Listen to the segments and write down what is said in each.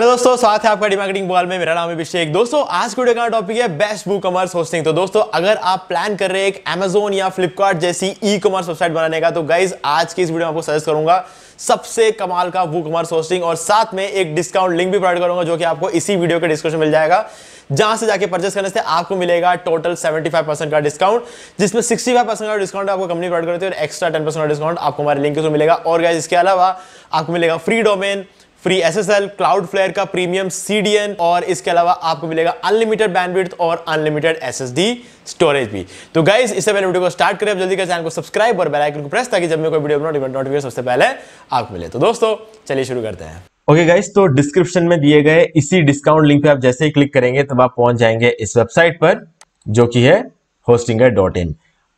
hello दोस्तों साथ है आपका डिमार्केटिंग बॉल में मेरा नाम अभिषेक दोस्तों आज की वीडियो का टॉपिक है बेस्ट बुक कॉमर्स होस्टिंग तो दोस्तों अगर आप प्लान कर रहे हैं एक अमेजोन या फ्लिपकार्ट जैसी ई कॉमर्स वेबसाइट बनाने का तो गाइज आज की इस वीडियो में आपको सजेस्ट करूंगा सबसे कमाल का वू कॉमर्स होस्टिंग और साथ में एक डिस्काउंट लिंक भी प्रोवाइड करूंगा जो कि आपको इसी वीडियो के डिस्क्रिप्शन मिल जाएगा जहां से जाके परचेस करने से आपको मिलेगा टोटल 75 परसेंट का डिस्काउंट जिसमें 65 परसेंट का डिस्काउंट आपको कंपनी प्रोवाइड करती है और एक्स्ट्रा 10 परसेंट का डिस्काउंट आपको हमारे लिंक के थ्रू मिलेगा और गाइज इसके अलावा आपको मिलेगा free domain free SSL Cloudflare का प्रीमियम सीडीएन और इसके अलावा आपको मिलेगा अनलिमिटेड बैंडविड्थ और अनलिमिटेड एस स्टोरेज भी तो गाइज इससे पहले वीडियो को स्टार्ट करें जल्दी कर चैनल को सब्सक्राइब और बेल आइकन को प्रेस ताकि जब मैं कोई वीडियो अपलोड नोटिफिकेशन सबसे पहले आपको मिले तो दोस्तों चलिए शुरू करते हैं ओके okay गाइस तो डिस्क्रिप्शन में दिए गए इसी डिस्काउंट लिंक पे आप जैसे ही क्लिक करेंगे तब आप पहुंच जाएंगे इस वेबसाइट पर जो कि है होस्टिंगर डॉट इन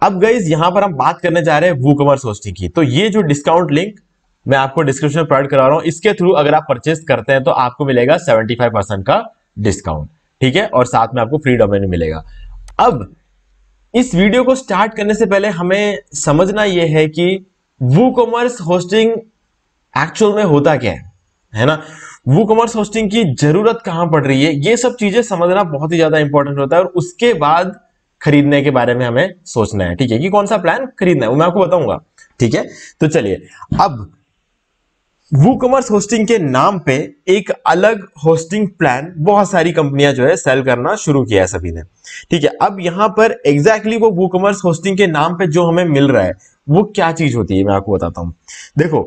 अब गाइज यहां पर हम बात करने जा रहे हैं वू कॉमर्स होस्टिंग की तो ये जो डिस्काउंट लिंक मैं आपको डिस्क्रिप्शन में प्रोवाइड करा रहा हूँ इसके थ्रू अगर आप परचेस करते हैं तो आपको मिलेगा सेवेंटी फाइव परसेंट का डिस्काउंट ठीक है और साथ में आपको फ्री डोमेन मिलेगा अब इस वीडियो को स्टार्ट करने से पहले हमें समझना यह है कि वू कॉमर्स होस्टिंग एक्चुअल में होता क्या है है ना वो कॉमर्स होस्टिंग की जरूरत कहां पड़ रही है ये सब चीजें समझना बहुत ही ज्यादा इंपॉर्टेंट होता है और उसके बाद खरीदने के बारे में हमें सोचना है ठीक है कि कौन सा प्लान खरीदना है वो मैं आपको बताऊंगा ठीक है तो चलिए अब वूकॉमर्स होस्टिंग के नाम पे एक अलग होस्टिंग प्लान बहुत सारी कंपनियां जो है सेल करना शुरू किया है सभी ने ठीक है अब यहाँ पर एग्जैक्टली exactly वो वूकॉमर्स होस्टिंग के नाम पे जो हमें मिल रहा है वो क्या चीज होती है मैं आपको बताता हूँ देखो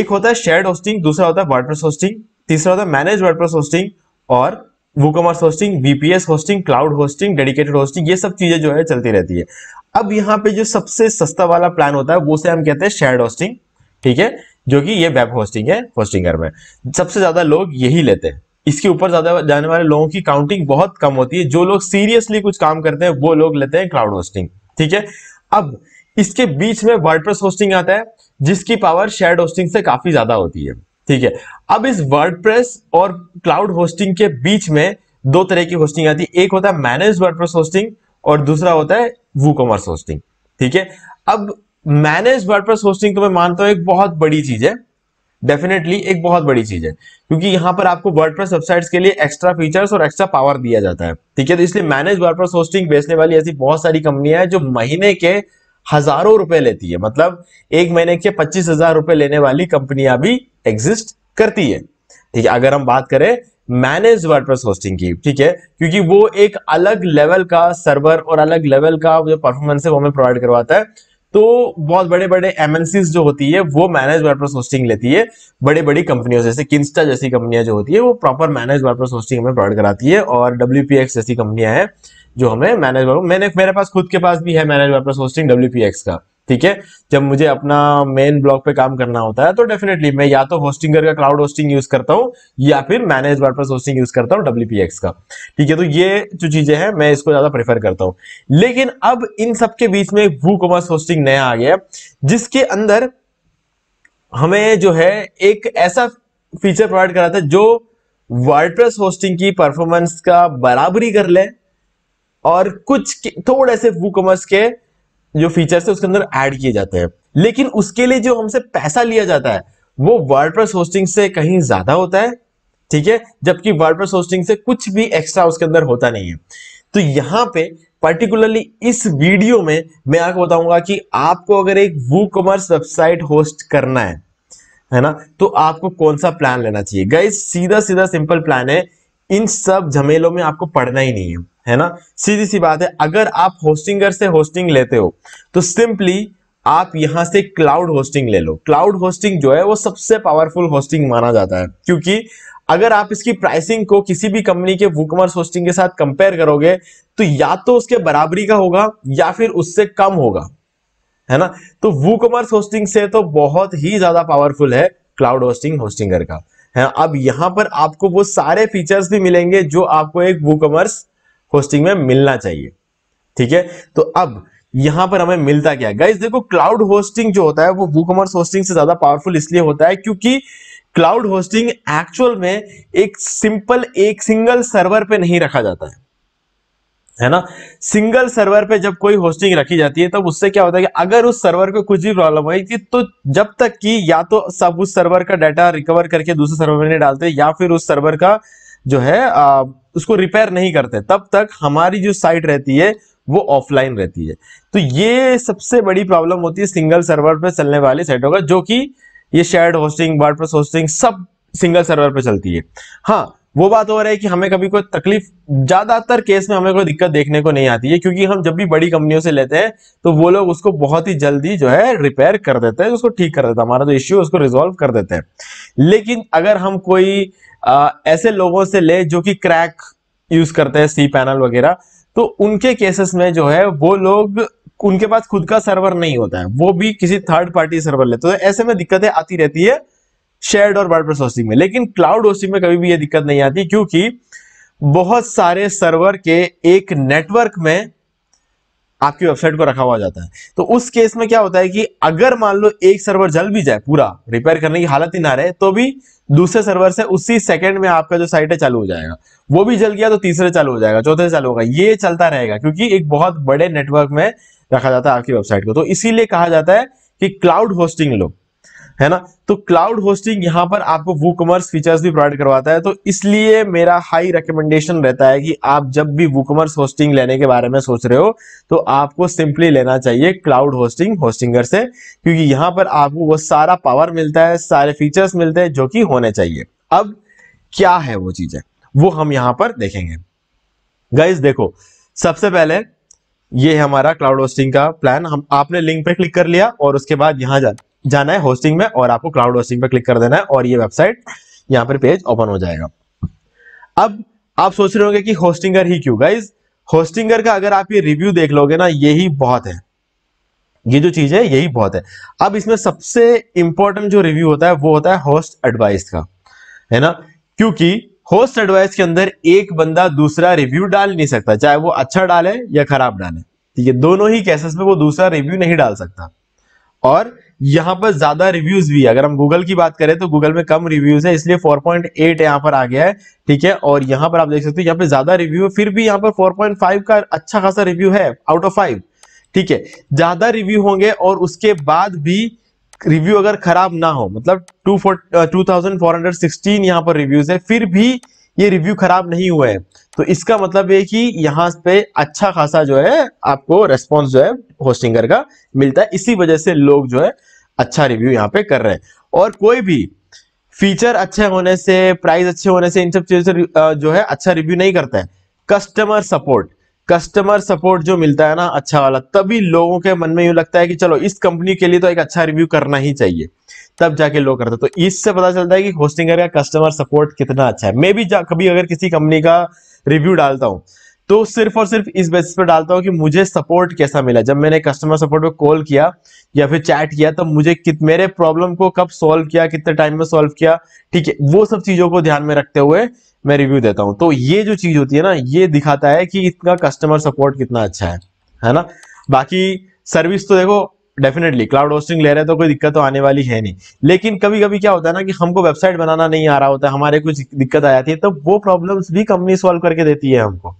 एक होता है शेयर्ड होस्टिंग दूसरा होता है वर्डप्रेस होस्टिंग तीसरा होता है मैनेज वर्डप्रेस होस्टिंग और WooCommerce hosting VPS hosting cloud hosting dedicated hosting ये सब चीजें जो है चलती रहती है अब यहाँ पे जो सबसे सस्ता वाला प्लान होता है वो से हम कहते हैं शेयर्ड होस्टिंग ठीक है जो कि ये वेब होस्टिंग है होस्टिंगर में सबसे ज्यादा लोग यही लेते हैं इसके ऊपर ज्यादा जाने वाले लोगों की काउंटिंग बहुत कम होती है जो लोग सीरियसली कुछ काम करते हैं वो लोग लेते हैं क्लाउड होस्टिंग ठीक है अब इसके बीच में वर्डप्रेस होस्टिंग आता है जिसकी पावर शेयर होस्टिंग से काफी ज्यादा होती है ठीक है अब इस वर्डप्रेस और क्लाउड होस्टिंग के बीच में दो तरह की होस्टिंग आती है एक होता है मैनेज वर्डप्रेस होस्टिंग और दूसरा होता है वू कॉमर्स होस्टिंग ठीक है अब मैनेज वर्डप्रेस होस्टिंग तो मैं मानता हूं एक बहुत बड़ी चीज है डेफिनेटली एक बहुत बड़ी चीज है क्योंकि यहां पर आपको वर्डप्रेस वेबसाइट्स के लिए एक्स्ट्रा फीचर्स और एक्स्ट्रा पावर दिया जाता है ठीक है तो इसलिए मैनेज वर्डप्रेस होस्टिंग बेचने वाली ऐसी बहुत सारी कंपनियां हैं जो महीने के हजारों रुपए लेती है मतलब एक महीने के पच्चीस हजार रुपए लेने वाली कंपनियां भी एग्जिस्ट करती है ठीक है अगर हम बात करें मैनेज वर्डप्रेस होस्टिंग की ठीक है क्योंकि वो एक अलग लेवल का सर्वर और अलग लेवल का जो परफॉर्मेंस है वो हमें प्रोवाइड करवाता है तो बहुत बड़े बड़े एमएनसीज जो होती है वो मैनेज वर्डप्रेस होस्टिंग लेती है बड़ी बड़ी कंपनियों जैसे किंस्टा जैसी कंपनियां जो होती है वो प्रॉपर मैनेज वर्डप्रेस होस्टिंग हमें प्रोवाइड कराती है और डब्ल्यू जैसी कंपनियां हैं जो हमें मैनेज मैंने मेरे पास खुद के पास भी है मैनेज वर्डप्रेस होस्टिंग डब्ल्यू का ठीक है जब मुझे अपना मेन ब्लॉक पे काम करना होता है तो डेफिनेटली मैं या तो होस्टिंगर का क्लाउड होस्टिंग यूज करता हूँ या फिर मैनेज वर्डप्रेस होस्टिंग यूज करता हूँ डब्ल्यू का ठीक है तो ये जो चीजें हैं मैं इसको ज्यादा प्रेफर करता हूँ लेकिन अब इन सबके बीच में वू कॉमर्स होस्टिंग नया आ गया जिसके अंदर हमें जो है एक ऐसा फीचर प्रोवाइड करा था जो वर्ड होस्टिंग की परफॉर्मेंस का बराबरी कर ले और कुछ थोड़े से वू कॉमर्स के जो फीचर्स है उसके अंदर ऐड किए जाते हैं लेकिन उसके लिए जो हमसे पैसा लिया जाता है वो वर्डप्रेस होस्टिंग से कहीं ज्यादा होता है ठीक है जबकि वर्डप्रेस होस्टिंग से कुछ भी एक्स्ट्रा उसके अंदर होता नहीं है तो यहाँ पे पर्टिकुलरली इस वीडियो में मैं आपको बताऊंगा कि आपको अगर एक वू कॉमर्स वेबसाइट होस्ट करना है है ना तो आपको कौन सा प्लान लेना चाहिए गाइस सीधा सीधा सिंपल प्लान है इन सब झमेलों में आपको पढ़ना ही नहीं है है ना सीधी सी बात है अगर आप होस्टिंगर से होस्टिंग लेते हो तो सिंपली आप यहां से क्लाउड होस्टिंग ले लो क्लाउड होस्टिंग जो है वो सबसे पावरफुल होस्टिंग माना जाता है क्योंकि अगर आप इसकी प्राइसिंग को किसी भी कंपनी के वुकमर्स होस्टिंग के साथ कंपेयर करोगे तो या तो उसके बराबरी का होगा या फिर उससे कम होगा है ना तो वुकमर्स होस्टिंग से तो बहुत ही ज्यादा पावरफुल है क्लाउड होस्टिंग होस्टिंगर का है अब यहां पर आपको वो सारे फीचर्स भी मिलेंगे जो आपको एक वुकमर्स होस्टिंग में मिलना चाहिए ठीक है तो अब यहां पर हमें मिलता क्या गाइज देखो क्लाउड होस्टिंग जो होता है वो वू कॉमर्स होस्टिंग से ज्यादा पावरफुल इसलिए होता है क्योंकि क्लाउड होस्टिंग एक्चुअल में एक सिंपल एक सिंगल सर्वर पे नहीं रखा जाता है है ना सिंगल सर्वर पे जब कोई होस्टिंग रखी जाती है तब तो उससे क्या होता है कि अगर उस सर्वर को कुछ भी प्रॉब्लम हुई थी तो जब तक कि या तो सब उस सर्वर का डाटा रिकवर करके दूसरे सर्वर में नहीं डालते या फिर उस सर्वर का जो है आ, उसको रिपेयर नहीं करते तब तक हमारी जो साइट रहती है वो ऑफलाइन रहती है तो ये सबसे बड़ी प्रॉब्लम होती है सिंगल सर्वर पर चलने वाली साइटों का जो कि ये शेयर्ड होस्टिंग वर्ड होस्टिंग सब सिंगल सर्वर पर चलती है हाँ वो बात हो रहा है कि हमें कभी कोई तकलीफ ज्यादातर केस में हमें कोई दिक्कत देखने को नहीं आती है क्योंकि हम जब भी बड़ी कंपनियों से लेते हैं तो वो लोग उसको बहुत ही जल्दी जो है रिपेयर कर देते हैं उसको ठीक कर देते हैं हमारा जो इश्यू है उसको रिजोल्व कर देते हैं लेकिन अगर हम कोई आ, ऐसे लोगों से ले जो कि क्रैक यूज करते हैं सी पैनल वगैरह तो उनके केसेस में जो है वो लोग उनके पास खुद का सर्वर नहीं होता है वो भी किसी थर्ड पार्टी सर्वर लेते हैं तो ऐसे में दिक्कतें आती रहती है शेयर्ड और वर्डप्रेस होस्टिंग में लेकिन क्लाउड होस्टिंग में कभी भी ये दिक्कत नहीं आती क्योंकि बहुत सारे सर्वर के एक नेटवर्क में आपकी वेबसाइट पर रखा हुआ जाता है तो उस केस में क्या होता है कि अगर मान लो एक सर्वर जल भी जाए पूरा रिपेयर करने की हालत ही ना रहे तो भी दूसरे सर्वर से उसी सेकंड में आपका जो साइट है चालू हो जाएगा वो भी जल गया तो तीसरे चालू हो जाएगा चौथे चालू होगा ये चलता रहेगा क्योंकि एक बहुत बड़े नेटवर्क में रखा जाता है आपकी वेबसाइट को तो इसीलिए कहा जाता है कि क्लाउड होस्टिंग लो है ना तो क्लाउड होस्टिंग यहां पर आपको वो कॉमर्स फीचर्स भी प्रोवाइड करवाता है तो इसलिए मेरा हाई रिकमेंडेशन रहता है कि आप जब भी वो कॉमर्स होस्टिंग लेने के बारे में सोच रहे हो तो आपको सिंपली लेना चाहिए क्लाउड होस्टिंग होस्टिंगर से क्योंकि यहां पर आपको वो सारा पावर मिलता है सारे फीचर्स मिलते हैं जो कि होने चाहिए अब क्या है वो चीजें वो हम यहां पर देखेंगे गाइज देखो सबसे पहले ये हमारा क्लाउड होस्टिंग का प्लान हम आपने लिंक पे क्लिक कर लिया और उसके बाद यहां जा जाना है होस्टिंग में और आपको क्लाउड होस्टिंग पर क्लिक कर देना है और ये वेबसाइट यहाँ पर पेज ओपन हो जाएगा अब आप सोच रहे होंगे कि होस्टिंगर ही क्यों गाइज होस्टिंगर का अगर आप ये रिव्यू देख लोगे ना यही बहुत है ये जो चीज है यही बहुत है अब इसमें सबसे इंपॉर्टेंट जो रिव्यू होता है वो होता है होस्ट एडवाइस का है ना क्योंकि होस्ट एडवाइस के अंदर एक बंदा दूसरा रिव्यू डाल नहीं सकता चाहे वो अच्छा डाले या खराब डाले ये दोनों ही केसेस में वो दूसरा रिव्यू नहीं डाल सकता और यहाँ पर ज्यादा रिव्यूज भी है अगर हम गूगल की बात करें तो गूगल में कम रिव्यूज है इसलिए 4.8 यहाँ पर आ गया है ठीक है और यहाँ पर आप देख सकते हो यहाँ पे ज्यादा रिव्यू है फिर भी यहाँ पर 4.5 का अच्छा खासा रिव्यू है आउट ऑफ फाइव ठीक है ज्यादा रिव्यू होंगे और उसके बाद भी रिव्यू अगर खराब ना हो मतलब two two thousand four hundred sixteen यहाँ पर रिव्यूज है फिर भी ये रिव्यू खराब नहीं हुए है तो इसका मतलब ये कि यहाँ पे अच्छा खासा जो है आपको रेस्पॉन्स जो है होस्टिंगर का मिलता है इसी वजह से लोग जो है अच्छा रिव्यू यहाँ पे कर रहे हैं और कोई भी फीचर अच्छे होने से प्राइस अच्छे होने से इन सब चीजों से जो है अच्छा रिव्यू नहीं करता है कस्टमर सपोर्ट कस्टमर सपोर्ट जो मिलता है ना अच्छा वाला तभी लोगों के मन में यूं लगता है कि चलो इस कंपनी के लिए तो एक अच्छा रिव्यू करना ही चाहिए तब जाके लोग करते तो इससे पता चलता है कि होस्टिंगर का कस्टमर सपोर्ट कितना अच्छा है मैं भी कभी अगर किसी कंपनी का रिव्यू डालता हूँ तो सिर्फ और सिर्फ इस बेसिस पर डालता हूँ कि मुझे सपोर्ट कैसा मिला जब मैंने कस्टमर सपोर्ट पर कॉल किया या फिर चैट किया तब तो मुझे कित मेरे प्रॉब्लम को कब सॉल्व किया कितने टाइम में सॉल्व किया ठीक है वो सब चीजों को ध्यान में रखते हुए मैं रिव्यू देता हूँ तो ये जो चीज होती है ना ये दिखाता है कि इतना कस्टमर सपोर्ट कितना अच्छा है है ना बाकी सर्विस तो देखो डेफिनेटली क्लाउड होस्टिंग ले रहे हैं तो कोई दिक्कत तो आने वाली है नहीं लेकिन कभी कभी क्या होता है ना कि हमको वेबसाइट बनाना नहीं आ रहा होता है हमारे कुछ दिक्कत आ जाती है तो वो प्रॉब्लम्स भी कंपनी सॉल्व करके देती है हमको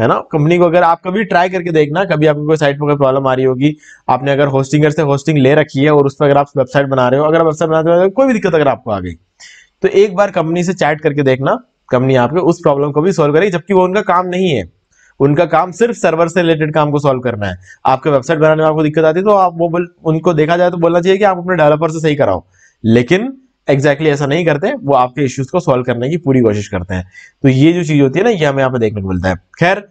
है ना कंपनी को अगर आप कभी ट्राई करके देखना कभी आपको कोई साइट पर कोई प्रॉब्लम आ रही होगी आपने अगर होस्टिंगर से होस्टिंग ले रखी है और उस पर अगर आप वेबसाइट बना रहे हो अगर वेबसाइट बनाते हो तो कोई भी दिक्कत अगर आपको आ गई तो एक बार कंपनी से चैट करके देखना कंपनी आपके उस प्रॉब्लम को भी सोल्व करेगी जबकि वो उनका काम नहीं है उनका काम सिर्फ सर्वर से रिलेटेड काम को सॉल्व करना है आपके वेबसाइट बनाने में आपको दिक्कत आती है तो आप वो बोल उनको देखा जाए तो बोलना चाहिए कि आप अपने डेवलपर से सही कराओ लेकिन एग्जैक्टली exactly ऐसा नहीं करते वो आपके इश्यूज को सॉल्व करने की पूरी कोशिश करते हैं तो ये जो चीज होती है ना ये हमें यहाँ पे देखने को मिलता है खैर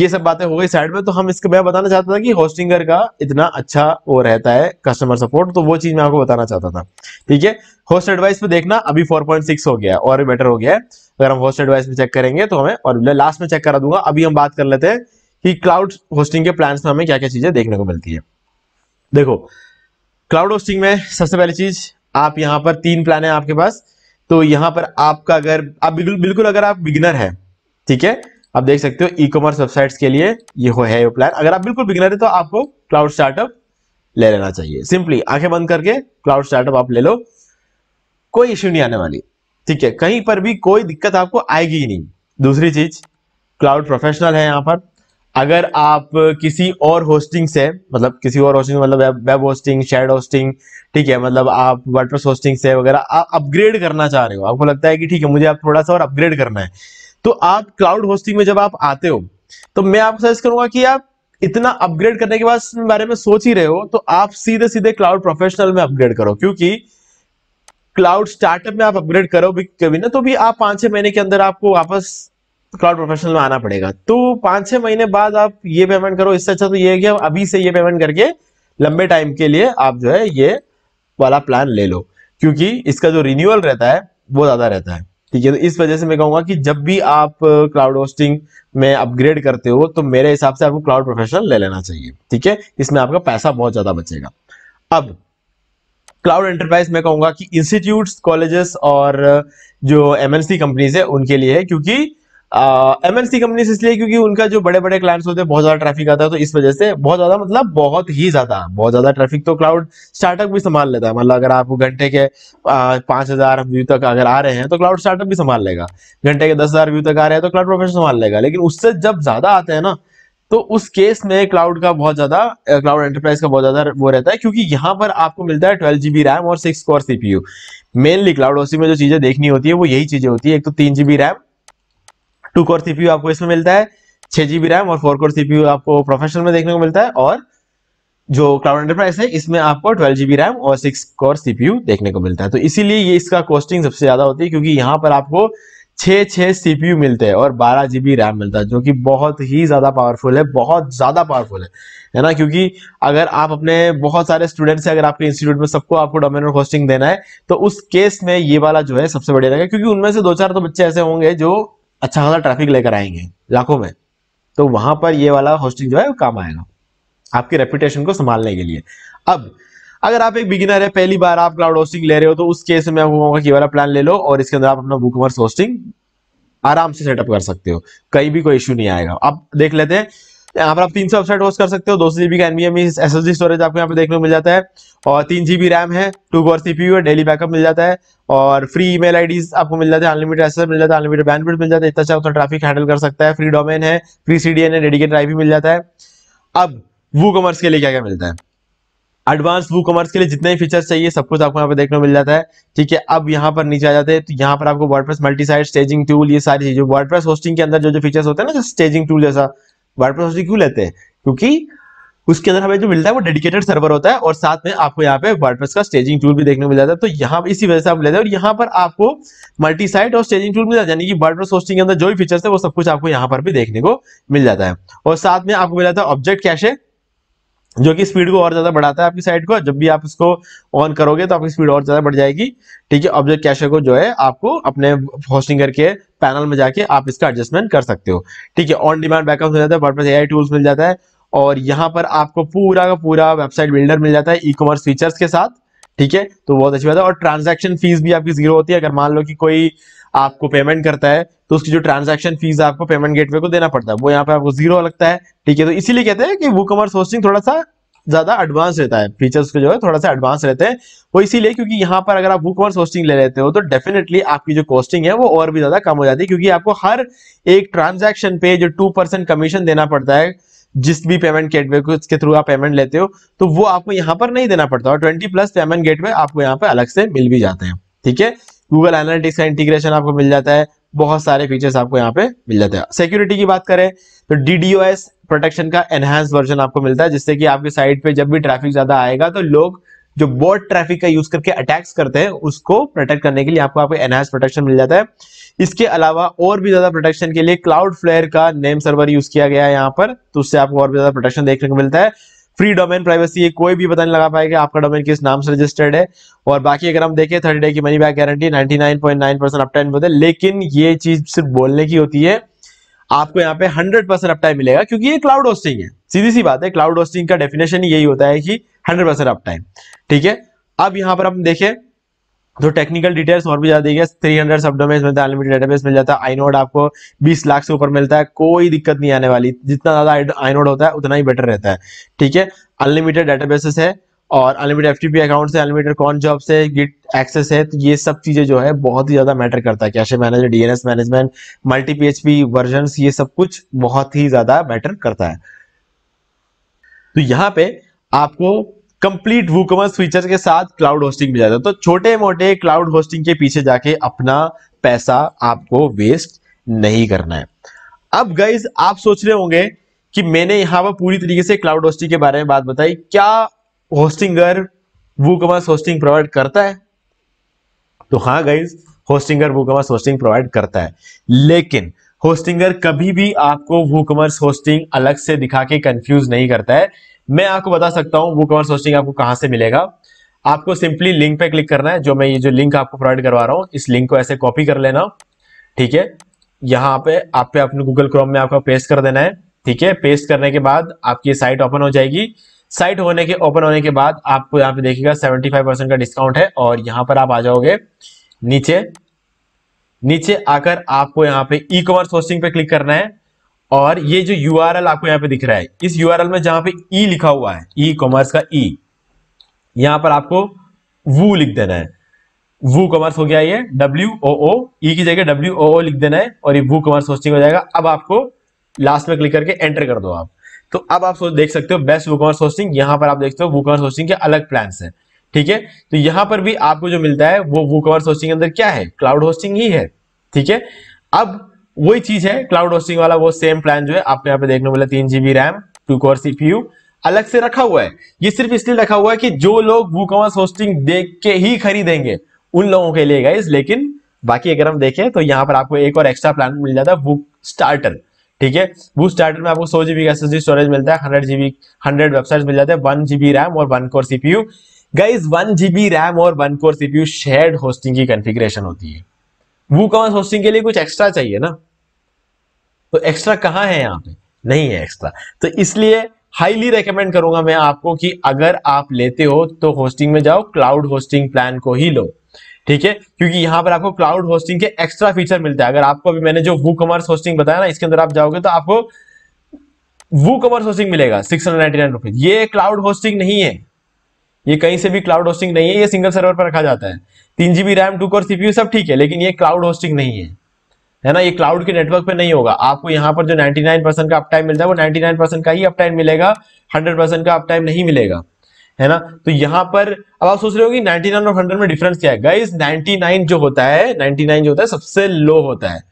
ये सब बातें हो गई साइड में तो हम इसके मैं बताना चाहता था कि होस्टिंगर का इतना अच्छा वो रहता है कस्टमर सपोर्ट तो वो चीज मैं आपको बताना चाहता था ठीक है होस्ट एडवाइस पे देखना अभी 4.6 हो गया और भी बेटर हो गया है अगर हम होस्ट एडवाइस में चेक करेंगे तो हमें और लास्ट में चेक करा दूंगा अभी हम बात कर लेते हैं कि क्लाउड होस्टिंग के प्लान में हमें क्या क्या चीजें देखने को मिलती है देखो क्लाउड होस्टिंग में सबसे पहली चीज आप यहां पर तीन प्लान है आपके पास तो यहां पर आपका अगर आप बिल्कुल बिल्कुल अगर आप बिगिनर है ठीक है आप देख सकते हो ई कॉमर्स वेबसाइट्स के लिए ये हो है ये प्लान अगर आप बिल्कुल बिगिनर है तो आपको क्लाउड स्टार्टअप ले लेना चाहिए सिंपली आंखें बंद करके क्लाउड स्टार्टअप आप ले लो कोई इश्यू नहीं आने वाली ठीक है कहीं पर भी कोई दिक्कत आपको आएगी ही नहीं दूसरी चीज क्लाउड प्रोफेशनल है यहां पर अगर आप किसी और होस्टिंग से मतलब किसी और होस्टिंग मतलब वेब होस्टिंग शेड होस्टिंग ठीक है मतलब आप वर्डप्रेस होस्टिंग से वगैरह आप अपग्रेड करना चाह रहे हो आपको लगता है कि ठीक है मुझे आप थोड़ा सा और अपग्रेड करना है तो आप क्लाउड होस्टिंग में जब आप आते हो तो मैं आपको सजेस्ट करूंगा कि आप इतना अपग्रेड करने के बाद बारे में सोच ही रहे हो तो आप सीधे सीधे क्लाउड प्रोफेशनल में अपग्रेड करो क्योंकि क्लाउड स्टार्टअप में आप अपग्रेड करो भी कभी ना तो भी आप पांच छह महीने के अंदर आपको वापस क्लाउड प्रोफेशनल में आना पड़ेगा तो पांच छह महीने बाद आप ये पेमेंट करो इससे अच्छा तो ये है कि अभी से ये पेमेंट करके लंबे टाइम के लिए आप जो है ये वाला प्लान ले लो क्योंकि इसका जो रिन्यूअल रहता है वो ज्यादा रहता है ठीक है तो इस वजह से मैं कहूंगा कि जब भी आप क्लाउड होस्टिंग में अपग्रेड करते हो तो मेरे हिसाब से आपको क्लाउड प्रोफेशनल ले लेना चाहिए ठीक है इसमें आपका पैसा बहुत ज्यादा बचेगा अब क्लाउड एंटरप्राइज मैं कहूंगा कि इंस्टीट्यूट कॉलेजेस और जो एमएनसी कंपनीज है उनके लिए है क्योंकि एमएनसी कंपनी इसलिए क्योंकि उनका जो बड़े बड़े क्लाइंट्स होते हैं बहुत ज्यादा ट्रैफिक आता है तो इस वजह से बहुत ज्यादा मतलब बहुत ही ज्यादा बहुत ज्यादा ट्रैफिक तो क्लाउड स्टार्टअप भी संभाल लेता है मतलब अगर आप घंटे के पांच हजार व्यू तक अगर आ रहे हैं तो क्लाउड स्टार्टअप भी संभाल लेगा घंटे के दस हजार व्यू तक आ रहे हैं तो क्लाउड प्रोफेशन संभाल लेगा लेकिन उससे जब ज्यादा आते हैं ना तो उस केस में क्लाउड का बहुत ज्यादा क्लाउड एंटरप्राइज का बहुत ज्यादा वो रहता है क्योंकि यहां पर आपको मिलता है ट्वेल्व जीबी रैम और six core CPU mainly cloud ओसी में जो चीजें देखनी होती है वो यही चीजें होती है एक तो तीन GB RAM two core CPU आपको इसमें मिलता है छह जीबी रैम और फोर कोर सीपीयू आपको प्रोफेशनल में देखने को मिलता है और जो क्लाउड एंटरप्राइज है इसमें आपको ट्वेल्व जीबी रैम और सिक्स कोर सीपीयू देखने को मिलता है तो इसीलिए ये इसका कॉस्टिंग सबसे ज्यादा होती है क्योंकि यहाँ पर आपको छह छह सीपीयू मिलते हैं और बारह जीबी रैम मिलता है जो कि बहुत ही ज़्यादा पावरफुल है बहुत ज़्यादा पावरफुल है है ना क्योंकि अगर आप अपने बहुत सारे स्टूडेंट्स हैं अगर आपके इंस्टीट्यूट में सबको आपको डोमेन और होस्टिंग देना है तो उस केस में ये वाला जो है सबसे बढ़िया रहेगा क्योंकि उनमें से दो चार तो बच्चे ऐसे होंगे जो अच्छा खासा ट्रैफिक लेकर आएंगे लाखों में तो वहां पर ये वाला होस्टिंग जो है वो काम आएगा आपके रेपुटेशन को संभालने के लिए अब अगर आप एक बिगिनर है पहली बार आप क्लाउड होस्टिंग ले रहे हो तो उस केस में आपको कहूंगा कि वाला प्लान ले लो और इसके अंदर आप अपना बुकमर्स होस्टिंग आराम से सेटअप कर सकते हो कहीं भी कोई इश्यू नहीं आएगा अब देख लेते हैं यहाँ पर आप तीन सौ वेबसाइट होस्ट कर सकते हो दो सौ जीबी का एनवीएम एस एस स्टोरेज आपको यहाँ पे देखने को मिल जाता है और तीन जीबी रैम है टू सी सीपीयू है डेली बैकअप मिल जाता है और फ्री ईमेल आईडीज आपको मिल जाते हैं अनलिमिटेड एसेस मिल जाता है अनलिमिटेड बैंडविड्थ मिल जाता है इतना अच्छा ट्रैफिक हैंडल कर सकता है फ्री डोमेन है free C D N dedicate IP मिल जाता है अब वू कॉमर्स के लिए क्या क्या मिलता है एडवांस वू कॉमर्स के लिए जितने फीचर्स चाहिए सब कुछ आपको यहाँ पे देखने को मिल जाता है ठीक है अब यहाँ पर नीचे आ जाते हैं तो यहाँ पर आपको WordPress multi site staging tool ये सारी चीजें वर्डप्रेस होस्टिंग के अंदर जो जो फीचर्स होते हैं ना स्टेजिंग टूल जैसा वर्ड प्रोसेसर क्यों लेते हैं क्योंकि उसके अंदर हमें जो मिलता है वो डेडिकेटेड सर्वर होता है और साथ में आपको यहाँ पे वर्डप्रेस का स्टेजिंग टूल भी देखने को मिल जाता है तो यहाँ इसी वजह से आप लेते हैं और यहाँ पर आपको मल्टी साइट और स्टेजिंग टूल मिल जाता है यानी कि वर्डप्रेस होस्टिंग के अंदर जो भी फीचर्स है वो सब कुछ आपको यहाँ पर भी देखने को मिल जाता है और साथ में आपको मिल जाता है ऑब्जेक्ट कैश है जो कि स्पीड को और ज्यादा बढ़ाता है आपकी साइड को जब भी आप इसको ऑन करोगे तो आपकी स्पीड और ज्यादा बढ़ जाएगी ठीक है ऑब्जेक्ट कैशर को जो है आपको अपने होस्टिंग करके पैनल में जाके आप इसका एडजस्टमेंट कर सकते हो ठीक है ऑन डिमांड बैकअप हो जाता है वर्डप्रेस एआई टूल्स मिल जाता है और यहाँ पर आपको पूरा का पूरा वेबसाइट बिल्डर मिल जाता है ई कॉमर्स फीचर्स के साथ ठीक है तो बहुत अच्छी बात है और ट्रांजेक्शन फीस भी आपकी जीरो होती है अगर मान लो कि कोई आपको पेमेंट करता है तो उसकी जो ट्रांजैक्शन फीस आपको पेमेंट गेटवे को देना पड़ता है वो यहाँ पे आपको जीरो लगता है ठीक है तो इसीलिए कहते हैं कि वो कमर्स होस्टिंग थोड़ा सा ज्यादा एडवांस रहता है फीचर्स को जो है थोड़ा सा एडवांस रहते हैं वो इसीलिए क्योंकि यहाँ पर अगर आप कमर्स होस्टिंग ले लेते हो तो डेफिनेटली आपकी जो कॉस्टिंग है वो और भी ज्यादा कम हो जाती है क्योंकि आपको हर एक ट्रांजैक्शन पे जो टू परसेंट कमीशन देना पड़ता है जिस भी पेमेंट गेटवे को इसके थ्रू आप पेमेंट लेते हो तो वो आपको यहाँ पर नहीं देना पड़ता और ट्वेंटी प्लस पेमेंट गेटवे आपको यहाँ पर अलग से मिल भी जाते हैं ठीक है गूगल एनालिटिक्स का इंटीग्रेशन आपको मिल जाता है बहुत सारे फीचर्स आपको यहाँ पे मिल जाते हैं सिक्योरिटी की बात करें तो डीडीओएस प्रोटेक्शन का एनहांस वर्जन आपको मिलता है जिससे कि आपके साइट पे जब भी ट्रैफिक ज्यादा आएगा तो लोग जो बोर्ड ट्रैफिक का यूज करके अटैक्स करते हैं उसको प्रोटेक्ट करने के लिए आपको आपको एनहांस प्रोटेक्शन मिल जाता है इसके अलावा और भी ज्यादा प्रोटेक्शन के लिए क्लाउड फ्लेयर का नेम सर्वर यूज किया गया है यहाँ पर तो उससे आपको और भी ज्यादा प्रोटेक्शन देखने को मिलता है फ्री डोमेन प्राइवेसी है कोई भी पता नहीं लगा पाएगा आपका डोमेन किस नाम से रजिस्टर्ड है और बाकी अगर हम देखें थर्टी डे की money back guarantee ninety percent point होता लेकिन ये चीज सिर्फ बोलने की होती है आपको यहाँ पे 100 परसेंट अपटाइम मिलेगा क्योंकि ये क्लाउड होस्टिंग है सीधी सी बात है क्लाउड होस्टिंग का डेफिनेशन यही होता है कि 100 परसेंट अपटाइम ठीक है अब यहाँ पर हम देखें तो टेक्निकल डिटेल्स और भी ज्यादा देखिए थ्री हंड्रेड सबडोमेन्स मिलता है अनलिमिटेड डेटाबेस मिल जाता है आईनोड आपको 20 लाख से ऊपर मिलता है कोई दिक्कत नहीं आने वाली जितना ज्यादा आईनोड होता है उतना ही बेटर रहता है ठीक है अनलिमिटेड डेटाबेसेस है और अनलिमिटेड एफ अकाउंट से अनलिमिटेड कॉन जॉब से गिट एक्सेस है तो ये सब चीजें जो है बहुत ही ज्यादा मैटर करता है cache manager DNS management multi P version ये सब कुछ बहुत ही ज्यादा मैटर करता है तो यहाँ पे आपको कंप्लीट वूकॉमर्स फीचर के साथ क्लाउड होस्टिंग मिल जाता है तो छोटे मोटे क्लाउड होस्टिंग के पीछे जाके अपना पैसा आपको वेस्ट नहीं करना है अब गाइज आप सोच रहे होंगे कि मैंने यहां पर पूरी तरीके से क्लाउड होस्टिंग के बारे में बात बताई क्या होस्टिंगर वूकॉमर्स होस्टिंग प्रोवाइड करता है तो हाँ guys Hostinger WooCommerce hosting provide करता है लेकिन होस्टिंगर कभी भी आपको वूकॉमर्स होस्टिंग अलग से दिखा के कंफ्यूज नहीं करता है मैं आपको बता सकता हूँ वो कॉमर्स होस्टिंग आपको कहाँ से मिलेगा आपको सिंपली लिंक पे क्लिक करना है जो मैं ये जो लिंक आपको प्रोवाइड करवा रहा हूँ इस लिंक को ऐसे कॉपी कर लेना ठीक है यहाँ पे आप पे अपने गूगल क्रोम में आपको पेस्ट कर देना है ठीक है पेस्ट करने के बाद आपकी साइट ओपन हो जाएगी साइट होने के ओपन होने के बाद आपको यहाँ पे देखिएगा 75 परसेंट का डिस्काउंट है और यहाँ पर आप आ जाओगे नीचे नीचे आकर आपको यहाँ पे ई कॉमर्स होस्टिंग पे क्लिक करना है और ये जो यू आपको यहाँ पे दिख रहा है इस यू में जहां पे ई e लिखा हुआ है ई e कॉमर्स का ई e, यहां पर आपको वू लिख देना है वू कॉमर्स हो गया ये डब्ल्यू ओ ओ ई की जगह डब्ल्यू ओ ओ लिख देना है और ये वू कॉमर्स होस्टिंग हो जाएगा अब आपको लास्ट में क्लिक करके एंटर कर दो आप तो अब आप देख सकते हो बेस्ट वू कॉमर्स होस्टिंग यहाँ पर आप देखते हो वू कॉमर्स होस्टिंग के अलग प्लान है ठीक है तो यहां पर भी आपको जो मिलता है वो वू कॉमर्स होस्टिंग के अंदर क्या है क्लाउड होस्टिंग ही है ठीक है अब वही चीज है क्लाउड होस्टिंग वाला वो सेम प्लान जो है आपको यहाँ पे देखने को मिला तीन GB RAM two core CPU अलग से रखा हुआ है ये सिर्फ इसलिए रखा हुआ है कि जो लोग वूकॉमर्स होस्टिंग देख के ही खरीदेंगे उन लोगों के लिए गाइज लेकिन बाकी अगर हम देखें तो यहाँ पर आपको एक और एक्स्ट्रा प्लान मिल जाता है बुक स्टार्टर ठीक है बुक स्टार्टर में आपको सौ जीबी का एस स्टोरेज मिलता है हंड्रेड जीबी हंड्रेड वेबसाइट मिल जाते हैं वन जीबी रैम और one core CPU guys one GB RAM और one core CPU share hosting की कंफिग्रेशन होती है वू कॉमर्स होस्टिंग के लिए कुछ एक्स्ट्रा चाहिए ना तो एक्स्ट्रा कहाँ है यहाँ पे नहीं है एक्स्ट्रा तो इसलिए हाईली रेकमेंड करूंगा मैं आपको कि अगर आप लेते हो तो होस्टिंग में जाओ क्लाउड होस्टिंग प्लान को ही लो ठीक है क्योंकि यहाँ पर आपको क्लाउड होस्टिंग के एक्स्ट्रा फीचर मिलते हैं अगर आपको अभी मैंने जो वू कॉमर्स होस्टिंग बताया ना इसके अंदर आप जाओगे तो आपको वू कॉमर्स होस्टिंग मिलेगा सिक्स हंड्रेड ये क्लाउड होस्टिंग नहीं है ये कहीं से भी क्लाउड होस्टिंग नहीं है ये सिंगल सर्वर पर रखा जाता है तीन GB RAM two core CPU सब ठीक है लेकिन ये क्लाउड होस्टिंग नहीं है है ना ये क्लाउड के नेटवर्क पे नहीं होगा आपको यहाँ पर जो 99 परसेंट का अपटाइम मिलता है वो 99 परसेंट का ही अपटाइम मिलेगा 100 परसेंट का अपटाइम नहीं मिलेगा है ना तो यहाँ पर अब आप सोच रहे हो कि 99 और 100 में डिफरेंस क्या है गाइस 99 जो होता है 99 जो होता है सबसे लो होता है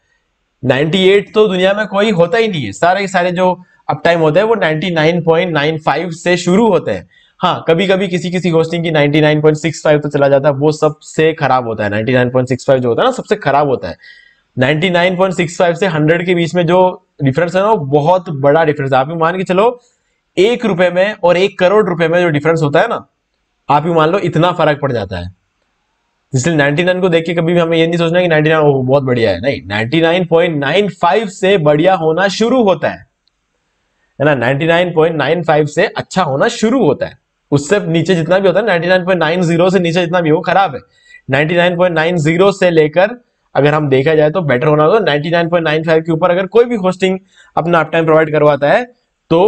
नाइनटी तो दुनिया में कोई होता ही नहीं है सारे सारे जो अपटाइम होते हैं वो नाइनटी से शुरू होते हैं हाँ कभी कभी किसी किसी होस्टिंग की 99.65 तो चला जाता है वो सबसे खराब होता है 99.65 जो होता है ना सबसे खराब होता है 99.65 से 100 के बीच में जो डिफरेंस है ना वो बहुत बड़ा डिफरेंस है आप मान के चलो एक रुपए में और एक करोड़ रुपए में जो डिफरेंस होता है ना आप ही मान लो इतना फर्क पड़ जाता है इसलिए 99 को देख के कभी भी हमें ये नहीं सोचना कि 99 ओ, बहुत बढ़िया है नहीं 99.95 से बढ़िया होना शुरू होता है ना 99.95 से अच्छा होना शुरू होता है उससे नीचे जितना भी होता है 99.90 से नीचे जितना भी हो खराब है 99.90 से लेकर अगर हम देखा जाए तो बेटर होना तो 99.95 के ऊपर अगर कोई भी होस्टिंग अपना अपटाइम प्रोवाइड करवाता है तो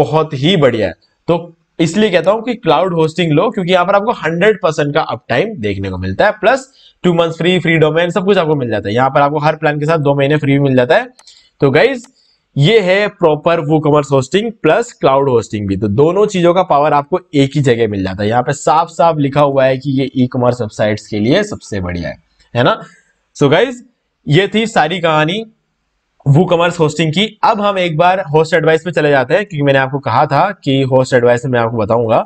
बहुत ही बढ़िया है तो इसलिए कहता हूं कि क्लाउड होस्टिंग लो क्योंकि यहां पर आपको 100 परसेंट का अप टाइम देखने को मिलता है plus two month free free domain सब कुछ आपको मिल जाता है यहाँ पर आपको हर प्लान के साथ दो महीने फ्री मिल जाता है तो गाइज ये है प्रॉपर वो commerce hosting plus cloud hosting भी तो दोनों चीजों का पावर आपको एक ही जगह मिल जाता है यहाँ पे साफ साफ लिखा हुआ है कि ये ई कॉमर्स वेबसाइट्स के लिए सबसे बढ़िया है है ना सो so गाइज ये थी सारी कहानी वो कॉमर्स होस्टिंग की अब हम एक बार होस्ट एडवाइस पे चले जाते हैं क्योंकि मैंने आपको कहा था कि होस्ट एडवाइस में मैं आपको बताऊंगा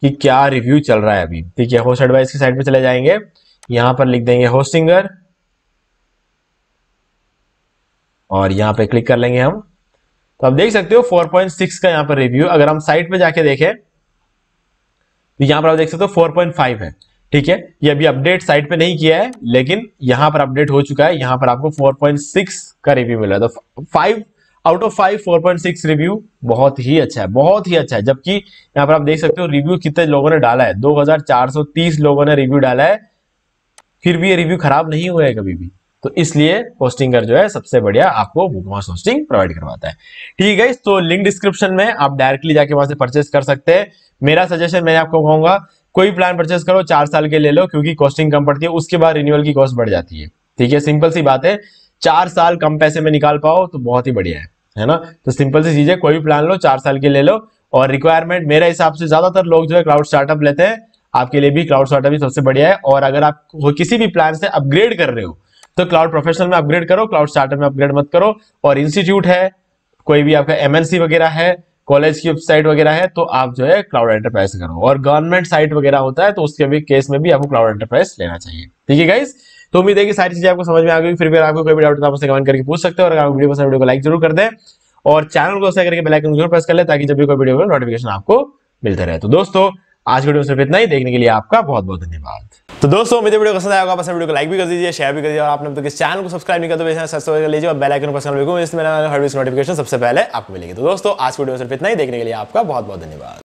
कि क्या रिव्यू चल रहा है अभी ठीक है होस्ट एडवाइस की साइड पर चले जाएंगे यहां पर लिख देंगे होस्टिंगर और यहाँ पे क्लिक कर लेंगे हम तो आप देख सकते हो 4.6 का यहाँ पर रिव्यू अगर हम साइट पे जाके देखें तो यहाँ पर आप देख सकते हो 4.5 है ठीक है ये अभी अपडेट साइट पे नहीं किया है लेकिन यहाँ पर अपडेट हो चुका है यहाँ पर आपको 4.6 का रिव्यू मिला तो five out of five four point six review बहुत ही अच्छा है बहुत ही अच्छा है जबकि यहाँ पर आप देख सकते हो रिव्यू कितने लोगों ने डाला है दो लोगों ने रिव्यू डाला है फिर भी ये रिव्यू खराब नहीं हुआ है कभी भी तो इसलिए होस्टिंगर जो है सबसे बढ़िया आपको बुकमास होस्टिंग प्रोवाइड करवाता है ठीक है तो लिंक डिस्क्रिप्शन में आप डायरेक्टली जाके वहां से परचेस कर सकते हैं मेरा सजेशन मैं आपको कहूंगा कोई प्लान परचेस करो चार साल के ले लो क्योंकि कॉस्टिंग कम पड़ती है उसके बाद रिन्यूअल की कॉस्ट बढ़ जाती है ठीक है सिंपल सी बात है चार साल कम पैसे में निकाल पाओ तो बहुत ही बढ़िया है है ना तो सिंपल सी चीज है कोई भी प्लान लो चार साल के ले लो और रिक्वायरमेंट मेरे हिसाब से ज्यादातर लोग जो है क्लाउड स्टार्टअप लेते हैं आपके लिए भी क्लाउड स्टार्टअप ही सबसे बढ़िया है और अगर आप किसी भी प्लान से अपग्रेड कर रहे हो तो क्लाउड प्रोफेशनल में अपग्रेड करो क्लाउड स्टार्टअप में अपग्रेड मत करो और इंस्टीट्यूट है कोई भी आपका एमएनसी वगैरह है कॉलेज की वेबसाइट वगैरह है तो आप जो है क्लाउड एंटरप्राइज करो और गवर्नमेंट साइट वगैरह होता है तो उसके भी केस में भी आपको क्लाउड एंटरप्राइज लेना चाहिए ठीक है गाइज तो उम्मीद है कि सारी चीजें आपको समझ में आ गई फिर भी आपको कोई भी डाउट आपसे कमेंट करके पूछ सकते हो और अगर वीडियो पसंद वीडियो को लाइक जरूर कर दे और चैनल को सब्सक्राइब करके बेल आइकन जरूर प्रेस कर ले ताकि जब भी कोई वीडियो नोटिफिकेशन आपको मिलते रहे तो दोस्तों आज वीडियो सिर्फ इतना ही देखने के लिए आपका बहुत बहुत धन्यवाद तो दोस्तों मुझे वीडियो पसंद आया होगा वीडियो को लाइक भी कर दीजिए शेयर भी कर दीजिए और आपने तो किस चैनल को सब्सक्राइब नहीं किया तो सब्सक्राइब कर लीजिए और बेल आइकन पसंद बिल्कुल इसमें हर वीडियो नोटिफिकेशन सबसे पहले आपको मिलेगी तो दोस्तों आज वीडियो सिर्फ इतना ही देखने के लिए आपका बहुत बहुत धन्यवाद